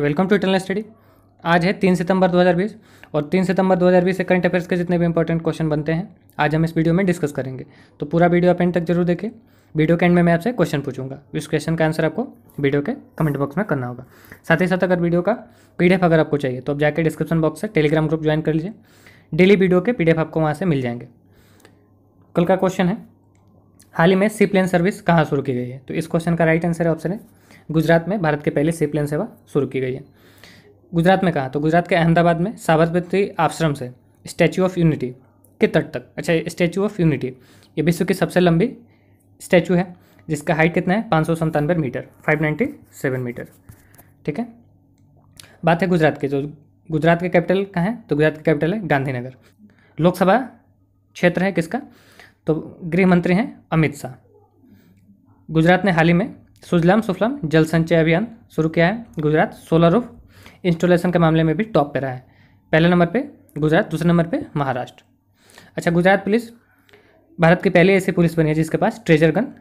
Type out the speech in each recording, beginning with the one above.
Welcome to internal study आज है तीन सितंबर 2020 और तीन सितंबर 2020 से करंट अफेयर्स के जितने भी इंपॉर्टेंट क्वेश्चन बनते हैं आज हम इस वीडियो में डिस्कस करेंगे तो पूरा वीडियो आप एंड तक जरूर देखें वीडियो के एंड में मैं आपसे क्वेश्चन पूछूंगा इस क्वेश्चन का आंसर आपको वीडियो के कमेंट बॉक्स में करना होगा साथ ही साथ अगर वीडियो का पी अगर आपको चाहिए तो आप जाकर डिस्क्रिप्शन बॉक्स से टेलीग्राम ग्रुप ज्वाइन कर लीजिए डेली वीडियो के पी आपको वहाँ से मिल जाएंगे कल का क्वेश्चन है हाल ही में सी प्लेन सर्विस कहाँ शुरू की गई है तो इस क्वेश्चन का राइट आंसर है ऑप्शन है गुजरात में भारत के पहले सीप्लेन सेवा शुरू की गई है गुजरात में कहा तो गुजरात के अहमदाबाद में साबरमती आश्रम से स्टैचू ऑफ यूनिटी के तट तक अच्छा स्टैचू ऑफ यूनिटी ये विश्व की सबसे लंबी स्टैचू है जिसका हाइट कितना है पाँच सौ संतानवे metre five ninety seven metre ठीक है बात है गुजरात के जो तो गुजरात के कैपिटल कहाँ है तो गुजरात का कैपिटल है गांधीनगर लोकसभा क्षेत्र है किसका तो गृह मंत्री हैं अमित शाह गुजरात ने हाल ही में सुजलम सुफलम जल संचय अभियान शुरू किया है गुजरात सोलर रूफ इंस्टॉलेशन के मामले में भी टॉप पे रहा है पहले नंबर पे गुजरात दूसरे नंबर पे महाराष्ट्र अच्छा गुजरात पुलिस भारत की पहली ऐसी पुलिस बनी है जिसके पास ट्रेजर गन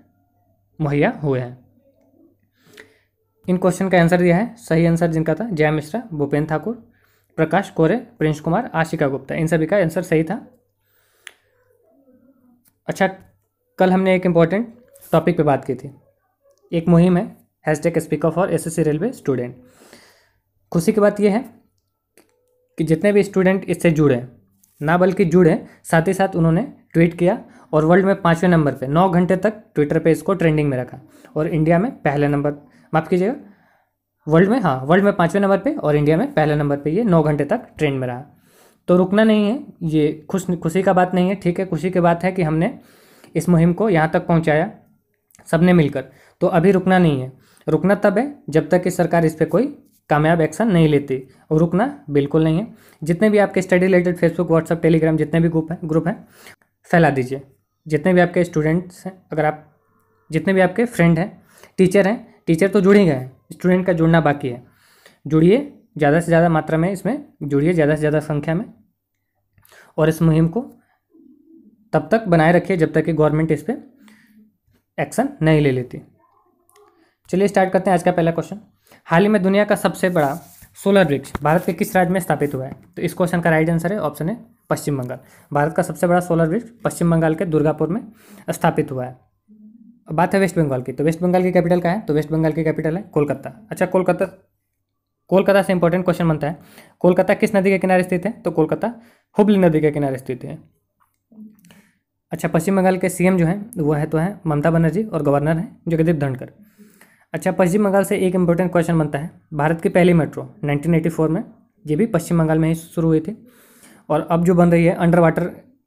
मुहैया हुए हैं इन क्वेश्चन का आंसर दिया है सही आंसर जिनका था जया मिश्रा भूपेन ठाकुर प्रकाश कोरे प्रिंस कुमार आशिका गुप्ता इन सभी का आंसर सही था अच्छा कल हमने एक इम्पॉर्टेंट टॉपिक पे बात की थी एक मुहिम है hashtag speaker for S S railway student खुशी की बात यह है कि जितने भी स्टूडेंट इससे जुड़े ना बल्कि जुड़े साथ ही साथ उन्होंने ट्वीट किया और वर्ल्ड में पाँचवें नंबर पे नौ घंटे तक ट्विटर पे इसको ट्रेंडिंग में रखा और इंडिया में पहले नंबर माफ़ कीजिएगा वर्ल्ड में हाँ वर्ल्ड में पाँचवें नंबर पे और इंडिया में पहले नंबर पे ये नौ घंटे तक ट्रेंड में रहा तो रुकना नहीं है ये खुश खुशी का बात नहीं है ठीक है खुशी की बात है कि हमने इस मुहिम को यहाँ तक पहुँचाया सब मिलकर तो अभी रुकना नहीं है रुकना तब है जब तक कि सरकार इस पर कोई कामयाब एक्शन नहीं लेती और रुकना बिल्कुल नहीं है जितने भी आपके study related Facebook WhatsApp Telegram जितने भी ग्रुप हैं ग्रुप हैं फैला दीजिए जितने भी आपके स्टूडेंट्स हैं अगर आप जितने भी आपके फ्रेंड हैं टीचर हैं टीचर तो जुड़ ही गए स्टूडेंट का जुड़ना बाकी है जुड़िए ज़्यादा से ज़्यादा मात्रा में इसमें जुड़िए ज़्यादा से ज़्यादा संख्या में और इस मुहिम को तब तक बनाए रखिए जब तक कि गवर्नमेंट इस पर एक्शन नहीं ले लेती चलिए स्टार्ट करते हैं आज का पहला क्वेश्चन हाल ही में दुनिया का सबसे बड़ा सोलर वृक्ष भारत के किस राज्य में स्थापित हुआ है तो इस क्वेश्चन का राइट आंसर है ऑप्शन है पश्चिम बंगाल भारत का सबसे बड़ा सोलर वृक्ष पश्चिम बंगाल के दुर्गापुर में स्थापित हुआ है बात है वेस्ट बंगाल की तो वेस्ट बंगाल की कैपिटल का है तो वेस्ट बंगाल की कैपिटल है कोलकाता अच्छा कोलकाता कोलकाता से इंपॉर्टेंट क्वेश्चन बनता है कोलकाता किस नदी के किनारे स्थित है तो कोलकाता हुबली नदी के किनारे स्थित है अच्छा पश्चिम बंगाल के सीएम जो है वो है तो है ममता बनर्जी और गवर्नर हैं जगदीप धनखड़ धनकर अच्छा पश्चिम बंगाल से एक इम्पोर्टेंट क्वेश्चन बनता है भारत की पहली मेट्रो 1984 में ये भी पश्चिम बंगाल में ही शुरू हुई थी और अब जो बन रही है अंडर वाटर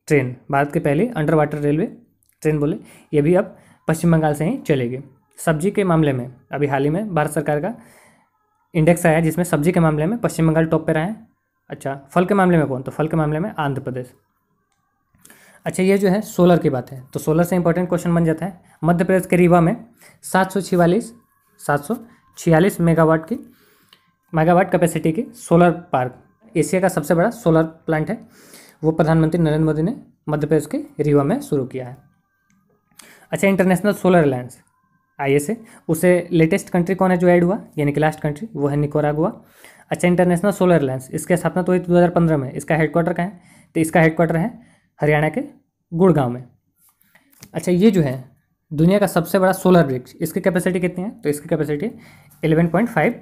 ट्रेन भारत की पहली अंडर वाटर रेलवे ट्रेन बोले ये भी अब पश्चिम बंगाल से ही चलेगी सब्जी के मामले में अभी हाल ही में भारत सरकार का इंडेक्स आया जिसमें सब्जी के मामले में पश्चिम बंगाल टॉप पर रहा है अच्छा फल के मामले में कौन तो फल के मामले में आंध्र प्रदेश अच्छा ये जो है सोलर की बात है तो सोलर से इंपॉर्टेंट क्वेश्चन बन जाता है मध्य प्रदेश के रीवा में सात सौ सात सौ छियालीस मेगावाट की मेगावाट कैपेसिटी की सोलर पार्क एशिया का सबसे बड़ा सोलर प्लांट है वो प्रधानमंत्री नरेंद्र मोदी ने मध्य प्रदेश के रीवा में शुरू किया है अच्छा इंटरनेशनल सोलर अलायंस आई उसे लेटेस्ट कंट्री कौन है जो ऐड हुआ यानी कि लास्ट कंट्री वो है निकोरागुआ अच्छा इंटरनेशनल सोलर अलायंस इसकी स्थापना तो हुई दो में इसका हेडक्वार्टर कहाँ है तो इसका हेडक्वार्टर है हरियाणा के गुड़गांव में अच्छा ये जो है दुनिया का सबसे बड़ा सोलर ब्रिज इसकी कैपेसिटी कितनी है तो इसकी capacity eleven point five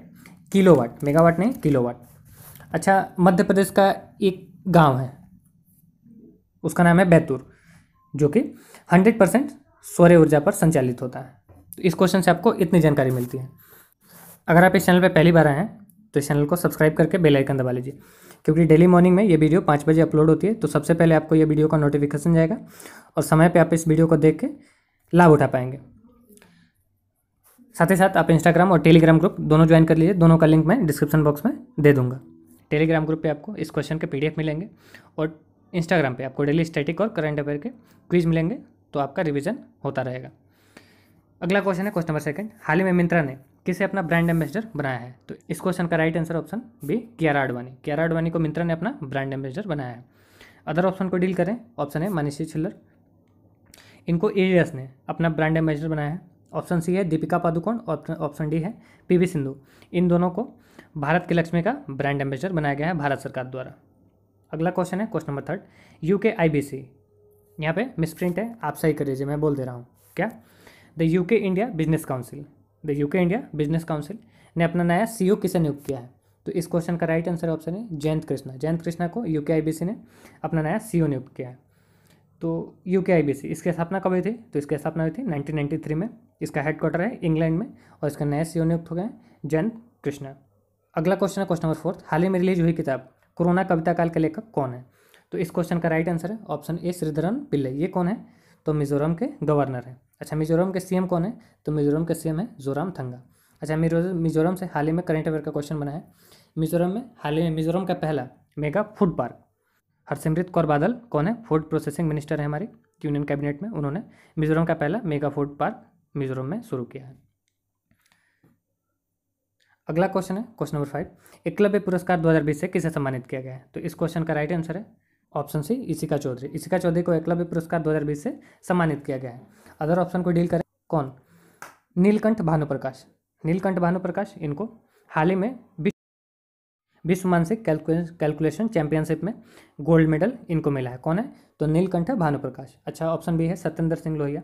kilowatt megawatt नहीं किलो वाट अच्छा मध्य प्रदेश का एक गांव है उसका नाम है बैतूर जो कि हंड्रेड परसेंट सौर्य ऊर्जा पर संचालित होता है तो इस क्वेश्चन से आपको इतनी जानकारी मिलती है अगर आप इस चैनल पर पहली बार आए हैं तो इस चैनल को सब्सक्राइब करके बेल आइकन दबा लीजिए क्योंकि डेली मॉर्निंग में ये वीडियो पाँच बजे अपलोड होती है तो सबसे पहले आपको ये वीडियो का नोटिफिकेशन जाएगा और समय पे आप इस वीडियो को देख के लाभ उठा पाएंगे साथ ही साथ आप इंस्टाग्राम और टेलीग्राम ग्रुप दोनों ज्वाइन कर लीजिए दोनों का लिंक मैं डिस्क्रिप्शन बॉक्स में दे दूंगा टेलीग्राम ग्रुप पे आपको इस क्वेश्चन के पीडीएफ मिलेंगे और इंस्टाग्राम पे आपको डेली स्टैटिक और करंट अफेयर के क्विज मिलेंगे तो आपका रिविजन होता रहेगा अगला क्वेश्चन है क्वेश्चन नंबर सेकंड हाल ही में मिंत्रा ने किसे अपना ब्रांड एम्बेसडर बनाया है तो इस क्वेश्चन का right answer option B Kiara Advani Kiara Advani को मिंत्रा ने अपना ब्रांड एम्बेसडर बनाया है अदर ऑप्शन को डील करें ऑप्शन है मनीषी छिल्लर इनको एडिडास e ने अपना ब्रांड एम्बेसडर बनाया है ऑप्शन सी है दीपिका पादुकोण और ऑप्शन डी है पीवी सिंधु इन दोनों को भारत के लक्ष्मी का ब्रांड एम्बेसडर बनाया गया है भारत सरकार द्वारा अगला क्वेश्चन है क्वेश्चन नंबर थर्ड यू के आई बी सी यहाँ पे मिसप्रिंट है आप सही कर लीजिए मैं बोल दे रहा हूँ क्या the U K India business council the U K India business council ने अपना नया सी ओ e किसे नियुक्त किया है तो इस क्वेश्चन का राइट आंसर ऑप्शन है जयंत कृष्णा जयंत कृष्णा को यू के आई बी सी ने अपना नया सी ओ e नियुक्त किया है तो यू के आई बी सी इसकी स्थापना कब हुई थी तो इसकी स्थापना हुई थी 1993 में इसका हेडक्वार्टर है इंग्लैंड में और इसका नए सी e नियुक्त हो गए जैन कृष्णा अगला क्वेश्चन है क्वेश्चन नंबर फोर्थ हाल ही में रिलीज हुई किताब कोरोना कविता काल के लेखक कौन है तो इस क्वेश्चन का राइट आंसर है ऑप्शन ए श्रीधरन पिल्ले ये कौन है तो मिजोरम के गवर्नर है अच्छा मिजोरम के सीएम कौन है तो मिजोरम के सीएम है जोराम थंगा अच्छा मिजोरम से हाल ही में करंट अफेयर का क्वेश्चन बना है मिजोरम में हाल ही में मिजोरम का पहला mega food park Harsimrat Kaur Badal कौन है फूड प्रोसेसिंग मिनिस्टर है हमारे यूनियन कैबिनेट में उन्होंने मिजोरम का पहला मेगा फूड पार्क मिजोरम में शुरू किया है अगला क्वेश्चन है क्वेश्चन नंबर फाइव एकलव्य पुरस्कार 2020 से किसे सम्मानित किया गया है तो इस क्वेश्चन का राइट आंसर है ऑप्शन सी इसिका चौधरी इसिका चौधरी को एकलव्य पुरस्कार 2020 से सम्मानित किया गया है अदर ऑप्शन को डील करें कौन नीलकंठ भानुप्रकाश नीलकंठ भानुप्रकाश इनको हाल ही में विश्व मानसिक कैलकुलेशन चैंपियनशिप में गोल्ड मेडल इनको मिला है कौन है तो नीलकंठ है भानुप्रकाश अच्छा ऑप्शन बी है सत्येंद्र सिंह लोहिया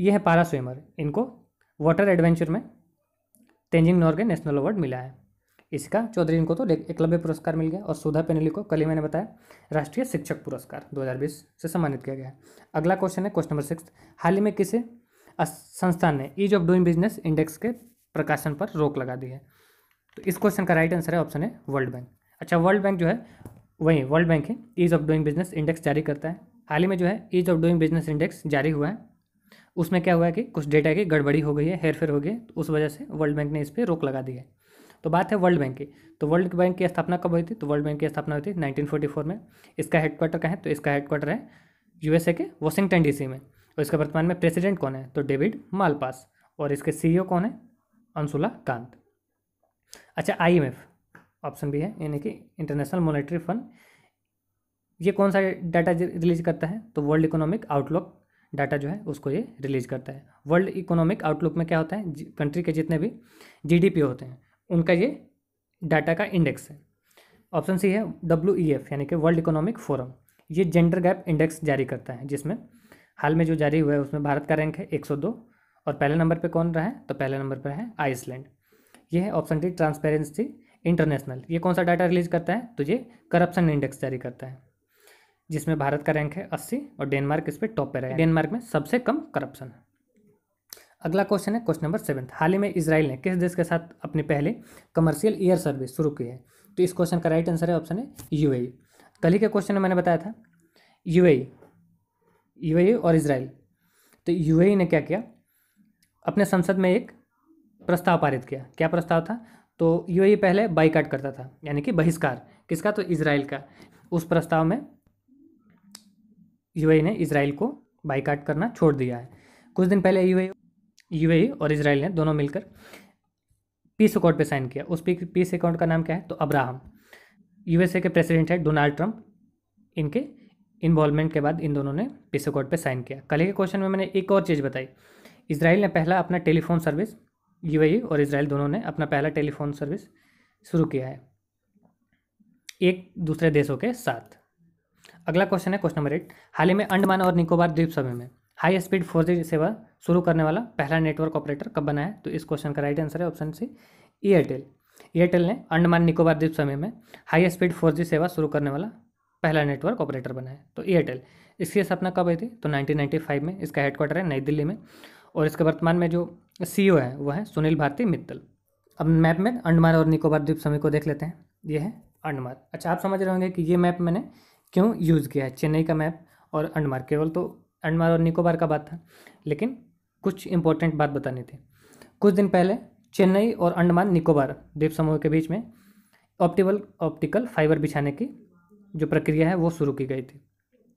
ये है पारा स्विमर इनको वाटर एडवेंचर में तेंजिंग नॉर्गे नेशनल अवार्ड मिला है इसका चौधरी इनको तो एकलव्य पुरस्कार मिल गया और सुधा पेनली को कल ही मैंने बताया राष्ट्रीय शिक्षक पुरस्कार 2020 से सम्मानित किया गया है अगला क्वेश्चन है क्वेश्चन नंबर सिक्स हाल ही में किसी संस्थान ने ease of doing business index के प्रकाशन पर रोक लगा दी है तो इस क्वेश्चन का राइट आंसर है ऑप्शन है वर्ल्ड बैंक अच्छा वर्ल्ड बैंक जो है वही वर्ल्ड बैंक है ease of doing business index जारी करता है हाल ही में जो है ease of doing business index जारी हुआ है उसमें क्या हुआ है कि कुछ डेटा की गड़बड़ी हो गई है हेरफेर हो गई तो उस वजह से वर्ल्ड बैंक ने इस पर रोक लगा दी है तो बात है वर्ल्ड बैंक की तो वर्ल्ड बैंक की स्थापना कब हुई थी तो वर्ल्ड बैंक की स्थापना हुई थी नाइनटीन में इसका हेडक्वार्टर कहाँ है तो इसका हेडक्वार्टर है यूएसए के वाशिंगटन डीसी में और इसका वर्तमान में प्रेसिडेंट कौन है तो डेविड मालपास और इसके सीईओ कौन है अंशुला कांत अच्छा आईएमएफ ऑप्शन भी है यानी कि इंटरनेशनल मॉनेटरी फंड ये कौन सा डाटा रिलीज करता है तो वर्ल्ड इकोनॉमिक आउटलुक डाटा जो है उसको ये रिलीज करता है वर्ल्ड इकोनॉमिक आउटलुक में क्या होता है कंट्री के जितने भी जीडीपी होते हैं उनका ये डाटा का इंडेक्स है ऑप्शन सी है डब्ल्यू ई एफ यानी कि वर्ल्ड इकोनॉमिक फोरम ये जेंडर गैप इंडेक्स जारी करता है जिसमें हाल में जो जारी हुआ है उसमें भारत का रैंक है एक और पहले नंबर पर कौन रहा है तो पहले नंबर पर है आइसलैंड ये है ऑप्शन डी ट्रांसपेरेंसी इंटरनेशनल ये कौन सा डाटा रिलीज करता है तो ये करप्शन इंडेक्स जारी करता है जिसमें भारत का रैंक है अस्सी और डेनमार्क इस पर टॉप पर है डेनमार्क में सबसे कम करप्शन अगला क्वेश्चन है क्वेश्चन नंबर सेवन हाल ही में इसराइल ने किस देश के साथ अपनी पहले कमर्शियल एयर सर्विस शुरू की है तो इस क्वेश्चन का राइट आंसर है ऑप्शन है यूएई e। कल ही के क्वेश्चन में मैंने बताया था यूएई यूएई e, e और इसराइल तो यूएई ने क्या किया अपने संसद में एक प्रस्ताव पारित किया क्या प्रस्ताव था तो यूएई पहले बाइकाट करता था यानी कि बहिष्कार किसका तो इसराइल का उस प्रस्ताव में यूएई ने इसराइल को बाइकाट करना छोड़ दिया है कुछ दिन पहले यूएई यूएई और इसराइल ने दोनों मिलकर पीस अकाउंट पे साइन किया उस पीस अकाउंट का नाम क्या है तो अब्राहम यूएसए के प्रेसिडेंट है डोनाल्ड ट्रंप इनके इन्वॉल्वमेंट के बाद इन दोनों ने पीस अकाउंट पे साइन किया कल के क्वेश्चन में मैंने एक और चीज़ बताई इसराइल ने पहला अपना टेलीफोन सर्विस यू और इसराइल दोनों ने अपना पहला टेलीफोन सर्विस शुरू किया है एक दूसरे देशों के साथ अगला क्वेश्चन है क्वेश्चन नंबर एट हाल ही में अंडमान और निकोबार द्वीप समय में हाई स्पीड फोर जी सेवा शुरू करने वाला पहला नेटवर्क ऑपरेटर कब बना है तो इस क्वेश्चन का राइट आंसर है ऑप्शन सी एयरटेल एयरटेल ने अंडमान निकोबार द्वीप समय में हाई स्पीड फोर जी सेवा शुरू करने वाला पहला नेटवर्क ऑपरेटर बना है तो एयरटेल इसकी स्थापना कब हुई थी तो 1995 में इसका हेडक्वार्टर है नई दिल्ली में और इसके वर्तमान में जो सीईओ है वो है सुनील भारती मित्तल अब मैप में अंडमान और निकोबार द्वीप समूह को देख लेते हैं ये है अंडमान अच्छा आप समझ रहे होंगे कि ये मैप मैंने क्यों यूज़ किया है चेन्नई का मैप और अंडमान केवल तो अंडमान और निकोबार का बात था लेकिन कुछ इंपॉर्टेंट बात बतानी थी कुछ दिन पहले चेन्नई और अंडमान निकोबार द्वीप समूह के बीच में ऑप्टिकल ऑप्टिकल फाइबर बिछाने की जो प्रक्रिया है वो शुरू की गई थी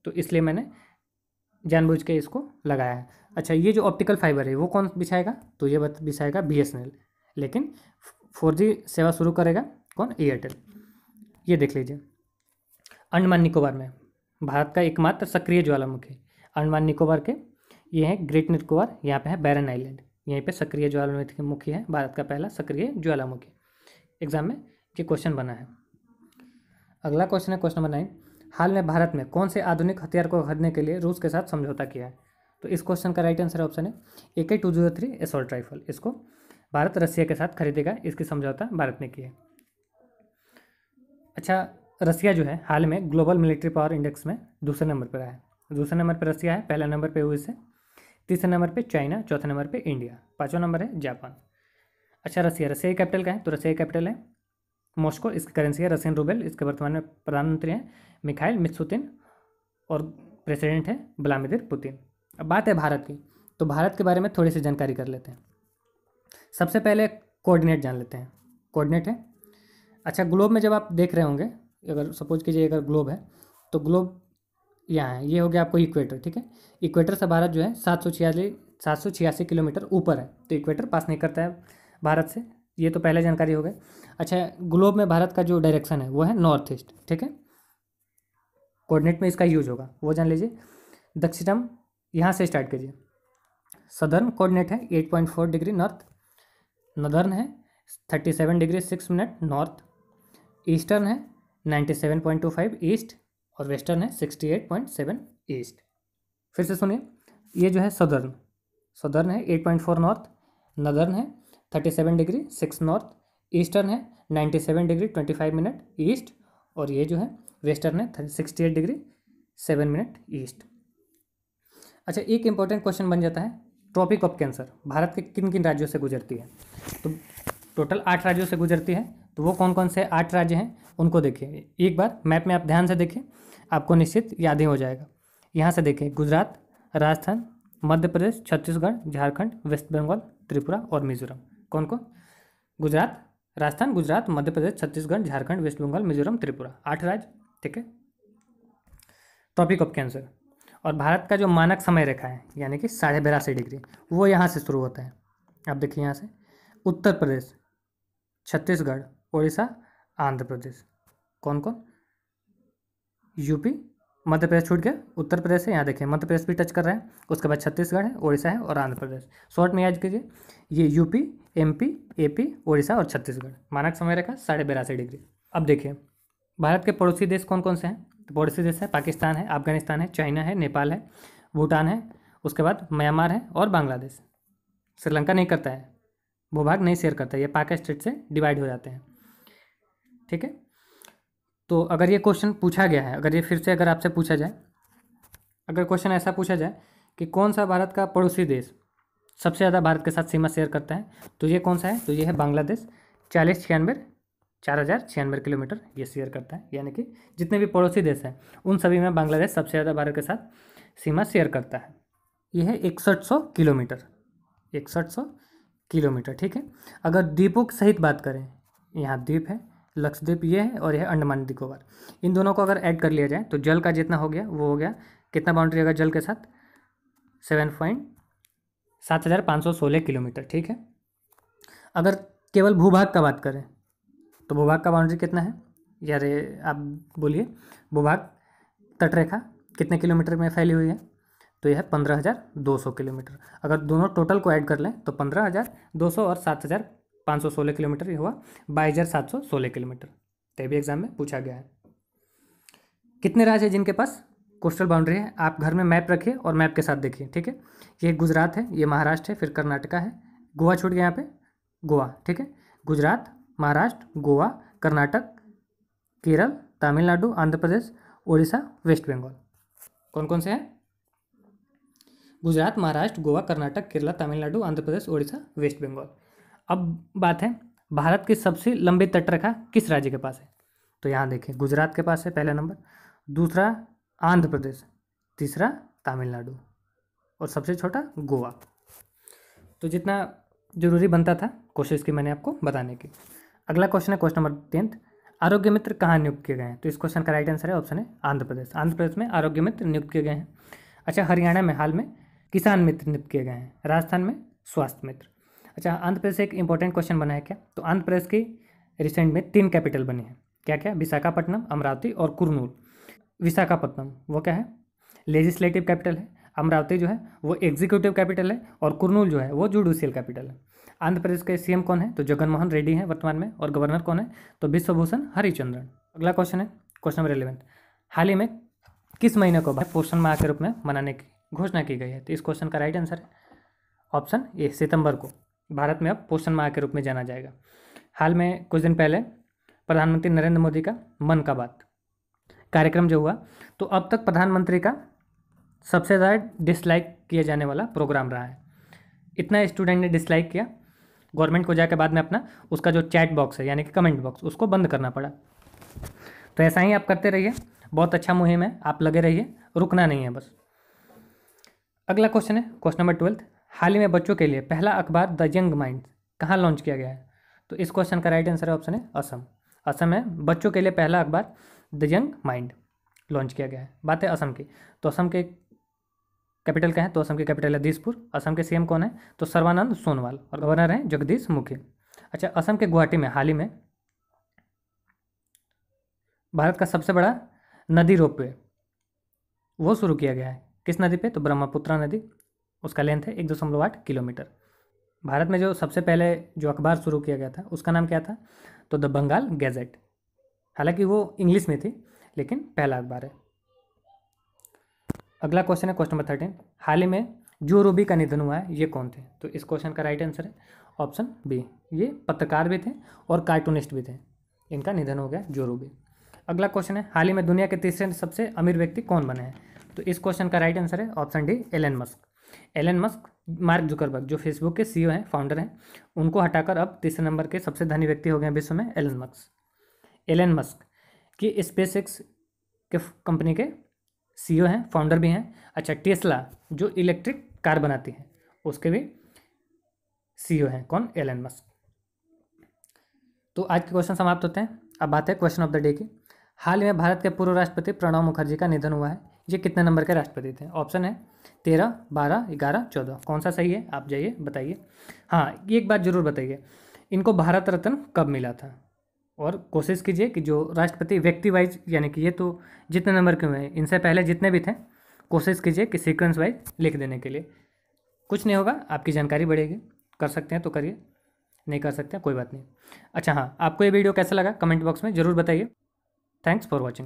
तो इसलिए मैंने जानबूझ के इसको लगाया है अच्छा ये जो ऑप्टिकल फाइबर है वो कौन बिछाएगा तो ये बिछाएगा बी लेकिन फोर सेवा शुरू करेगा कौन एयरटेल ये देख लीजिए अंडमान निकोबार में भारत का एकमात्र सक्रिय ज्वालामुखी अंडमान निकोबार के ये हैं ग्रेट निकोबार यहाँ पे है बैरन आइलैंड यहीं पे सक्रिय ज्वालामुखी है भारत का पहला सक्रिय ज्वालामुखी एग्जाम में ये क्वेश्चन बना है अगला क्वेश्चन है क्वेश्चन नंबर नाइन हाल में भारत में कौन से आधुनिक हथियार को खरीदने के लिए रूस के साथ समझौता किया है तो इस क्वेश्चन का राइट आंसर ऑप्शन है A K two zero three assault rifle इसको भारत रसिया के साथ खरीदेगा इसकी समझौता भारत ने की है अच्छा रसिया जो है हाल में ग्लोबल मिलिट्री पावर इंडेक्स में दूसरे नंबर पर आया दूसरे नंबर पर रसिया है पहला नंबर पे यूएसए तीसरे नंबर पर चाइना चौथे नंबर पर इंडिया पाँचवा नंबर है जापान अच्छा रसिया रसिया कैपिटल का है तो रसिया कैपिटल है मॉस्को इसकी करेंसी है रसियन रूबेल इसके वर्तमान में प्रधानमंत्री हैं मिखाइल मिशुतिन और प्रेसिडेंट है व्लादिमिर पुतिन अब बात है भारत की तो भारत के बारे में थोड़ी सी जानकारी कर लेते हैं सबसे पहले कोऑर्डिनेट जान लेते हैं कोऑर्डिनेट है अच्छा ग्लोब में जब आप देख रहे होंगे अगर सपोज कीजिए अगर ग्लोब है तो ग्लोब यहाँ है ये हो गया आपको इक्वेटर ठीक है इक्वेटर से भारत जो है सात सौ छियालीस सात सौ छियासी किलोमीटर ऊपर है तो इक्वेटर पास नहीं करता है भारत से ये तो पहले जानकारी हो गई अच्छा ग्लोब में भारत का जो डायरेक्शन है वो है नॉर्थ ईस्ट ठीक है कोऑर्डिनेट में इसका यूज होगा वो जान लीजिए दक्षिणम यहाँ से स्टार्ट करिए सदर्न कोऑर्डिनेट है 8.4 डिग्री नॉर्थ नदर्न है 37 degree six minute north eastern है 97.25 ईस्ट और वेस्टर्न है 68.7 ईस्ट फिर से सुनिए ये जो है सदर्न सदर्न है 8.4 नॉर्थ नदर्न है 37 डिग्री सिक्स नॉर्थ ईस्टर्न है 97 डिग्री 25 मिनट ईस्ट और ये जो है वेस्टर्न है sixty degree seven minute east अच्छा एक इंपॉर्टेंट क्वेश्चन बन जाता है ट्रॉपिक ऑफ कैंसर भारत के किन किन राज्यों से गुजरती है तो टोटल आठ राज्यों से गुजरती है तो वो कौन कौन से आठ राज्य हैं उनको देखिए एक बार मैप में आप ध्यान से देखिए आपको निश्चित याद ही हो जाएगा यहाँ से देखें गुजरात राजस्थान मध्य प्रदेश छत्तीसगढ़ झारखंड वेस्ट बंगाल त्रिपुरा और मिजोरम कौन कौन गुजरात राजस्थान गुजरात मध्य प्रदेश छत्तीसगढ़ झारखंड वेस्ट बंगाल मिजोरम त्रिपुरा आठ राज्य ठीक है टॉपिक ऑफ कैंसर और भारत का जो मानक समय रेखा है यानी कि साढ़े बिरासी डिग्री वो यहाँ से शुरू होता है आप देखिए यहाँ से उत्तर प्रदेश छत्तीसगढ़ ओडिशा आंध्र प्रदेश कौन कौन यूपी मध्य प्रदेश छूट गया उत्तर प्रदेश है यहाँ देखिए मध्य प्रदेश भी टच कर रहे हैं उसके बाद छत्तीसगढ़ है उड़ीसा है और आंध्र प्रदेश शॉर्ट में याद कीजिए ये यूपी एमपी एपी ओडिशा और छत्तीसगढ़ मानक समय रेखा साढ़े बिरासी डिग्री अब देखिए भारत के पड़ोसी देश कौन कौन से हैं तो पड़ोसी से देश है पाकिस्तान है अफगानिस्तान है चाइना है नेपाल है भूटान है उसके बाद म्यांमार है और बांग्लादेश श्रीलंका नहीं करता है वो भाग नहीं शेयर करता है ये पाक स्टेट से डिवाइड हो जाते हैं ठीक है तो अगर ये क्वेश्चन पूछा गया है अगर ये फिर से अगर आपसे पूछा जाए अगर क्वेश्चन ऐसा पूछा जाए कि कौन सा भारत का पड़ोसी देश सबसे ज़्यादा भारत के साथ सीमा शेयर करता है तो ये कौन सा है तो ये है बांग्लादेश चालीस छियानवे चार हज़ार छियानवे किलोमीटर ये शेयर करता है यानी कि जितने भी पड़ोसी देश हैं उन सभी में बांग्लादेश सबसे ज़्यादा भारत के साथ सीमा शेयर करता है यह है इकसठ सौ किलोमीटर इकसठ सौ किलोमीटर ठीक है अगर द्वीपों के सहित बात करें यहाँ द्वीप है लक्षद्वीप ये है और यह अंडमान निकोबार इन दोनों को अगर ऐड कर लिया जाए तो जल का जितना हो गया वो हो गया कितना बाउंड्री होगा जल के साथ सेवन पॉइंट सात हज़ार पाँच सौ सोलह किलोमीटर ठीक है अगर केवल भूभाग का बात करें तो भूभाग का बाउंड्री कितना है यार आप बोलिए भूभाग तटरेखा कितने किलोमीटर में फैली हुई है तो यह है पंद्रह हज़ार दो सौ किलोमीटर अगर दोनों टोटल को ऐड कर लें तो पंद्रह हज़ार दो सौ और सात हज़ार पाँच सौ सोलह किलोमीटर ये हुआ बाईस हज़ार सात सौ सोलह किलोमीटर तो भी एग्ज़ाम में पूछा गया है कितने राज्य हैं जिनके पास कोस्टल बाउंड्री है आप घर में मैप रखिए और मैप के साथ देखिए ठीक है ये गुजरात है ये महाराष्ट्र है फिर कर्नाटका है गोवा छूट गया यहाँ पे गोवा ठीक है गुजरात महाराष्ट्र गोवा कर्नाटक केरल तमिलनाडु आंध्र प्रदेश ओडिशा वेस्ट बंगाल कौन कौन से हैं गुजरात महाराष्ट्र गोवा कर्नाटक केरला तमिलनाडु आंध्र प्रदेश उड़ीसा वेस्ट बंगाल अब बात है भारत की सबसे लंबी तटरेखा किस राज्य के पास है तो यहाँ देखें गुजरात के पास है पहला नंबर दूसरा आंध्र प्रदेश तीसरा तमिलनाडु और सबसे छोटा गोवा तो जितना ज़रूरी बनता था कोशिश की मैंने आपको बताने की अगला क्वेश्चन है क्वेश्चन नंबर टेंथ आरोग्य मित्र कहाँ नियुक्त किए गए हैं तो इस क्वेश्चन का राइट आंसर है ऑप्शन है आंध्र प्रदेश आंध्र प्रदेश में आरोग्य मित्र नियुक्त किए गए हैं अच्छा हरियाणा में हाल में किसान मित्र नियुक्त किए गए हैं राजस्थान में स्वास्थ्य मित्र अच्छा आंध्र प्रदेश एक इंपॉर्टेंट क्वेश्चन बना है क्या तो आंध्र प्रदेश की रिसेंट में तीन कैपिटल बनी है क्या क्या विशाखापट्टनम अमरावती और कुरनूल विशाखापट्टनम वो क्या है लेजिस्लेटिव कैपिटल है अमरावती जो है वो एग्जीक्यूटिव कैपिटल है और कुरनूल जो है वो जुडिशियल कैपिटल है आंध्र प्रदेश के सीएम कौन है तो जगनमोहन रेड्डी हैं वर्तमान में और गवर्नर कौन है तो विश्वभूषण हरिचंद्रन अगला क्वेश्चन है क्वेश्चन नंबर इलेवन हाल ही में किस महीने को पोषण माह के रूप में मनाने की घोषणा की गई है तो इस क्वेश्चन का राइट आंसर है ऑप्शन ए सितंबर को भारत में अब पोषण माह के रूप में जाना जाएगा हाल में कुछ दिन पहले प्रधानमंत्री नरेंद्र मोदी का मन का बात कार्यक्रम जो हुआ तो अब तक प्रधानमंत्री का सबसे ज़्यादा डिसलाइक किया जाने वाला प्रोग्राम रहा है इतना स्टूडेंट ने डिसलाइक किया गवर्नमेंट को जाकर बाद में अपना उसका जो चैट बॉक्स है यानी कि कमेंट बॉक्स उसको बंद करना पड़ा तो ऐसा ही आप करते रहिए बहुत अच्छा मुहिम है आप लगे रहिए रुकना नहीं है बस अगला क्वेश्चन है क्वेश्चन नंबर ट्वेल्थ हाल ही में बच्चों के लिए पहला अखबार द यंग माइंड कहाँ लॉन्च किया गया है तो इस क्वेश्चन का राइट आंसर है ऑप्शन है असम असम है बच्चों के लिए पहला अखबार द यंग माइंड लॉन्च किया गया है बात है असम की तो असम के कैपिटल क्या है तो असम के कैपिटल है दिसपुर असम के सीएम कौन है तो सर्वानंद सोनवाल और गवर्नर हैं जगदीश मुखी अच्छा असम के गुवाहाटी में हाल ही में भारत का सबसे बड़ा नदी वे वो शुरू किया गया है किस नदी पे तो ब्रह्मपुत्रा नदी उसका लेंथ है एक दशमलव आठ किलोमीटर भारत में जो सबसे पहले जो अखबार शुरू किया गया था उसका नाम क्या था तो द बंगाल गैजेट हालांकि वो इंग्लिश में थी लेकिन पहला अखबार है अगला क्वेश्चन है क्वेश्चन नंबर थर्टीन हाल ही में जो रूबी का निधन हुआ है ये कौन थे तो इस क्वेश्चन का राइट आंसर है ऑप्शन बी ये पत्रकार भी थे और कार्टूनिस्ट भी थे इनका निधन हो गया जो रूबी अगला क्वेश्चन है हाल ही में दुनिया के तीसरे सबसे अमीर व्यक्ति कौन बने हैं तो इस क्वेश्चन का राइट आंसर है option D Elon Musk Elon Musk Mark Zuckerberg जो फेसबुक के सी हैं फाउंडर हैं उनको हटाकर अब तीसरे नंबर के सबसे धनी व्यक्ति हो गए हैं विश्व में एलन मस्क एलन मस्क की स्पेस एक्स के कंपनी के सीईओ हैं फाउंडर भी हैं अच्छा टेस्ला जो इलेक्ट्रिक कार बनाती है उसके भी सीईओ हैं कौन एलन मस्क तो आज के क्वेश्चन समाप्त होते हैं अब बात है क्वेश्चन ऑफ द डे की हाल में भारत के पूर्व राष्ट्रपति प्रणब मुखर्जी का निधन हुआ है ये कितने नंबर के राष्ट्रपति थे ऑप्शन है तेरह बारह ग्यारह चौदह कौन सा सही है आप जाइए बताइए हाँ एक बात जरूर बताइए इनको भारत रत्न कब मिला था और कोशिश कीजिए कि जो राष्ट्रपति व्यक्ति वाइज यानी कि ये तो जितने नंबर के हुए हैं इनसे पहले जितने भी थे कोशिश कीजिए कि सीक्वेंस वाइज लिख देने के लिए कुछ नहीं होगा आपकी जानकारी बढ़ेगी कर सकते हैं तो करिए नहीं कर सकते कोई बात नहीं अच्छा हाँ आपको ये वीडियो कैसा लगा कमेंट बॉक्स में ज़रूर बताइए थैंक्स फॉर वॉचिंग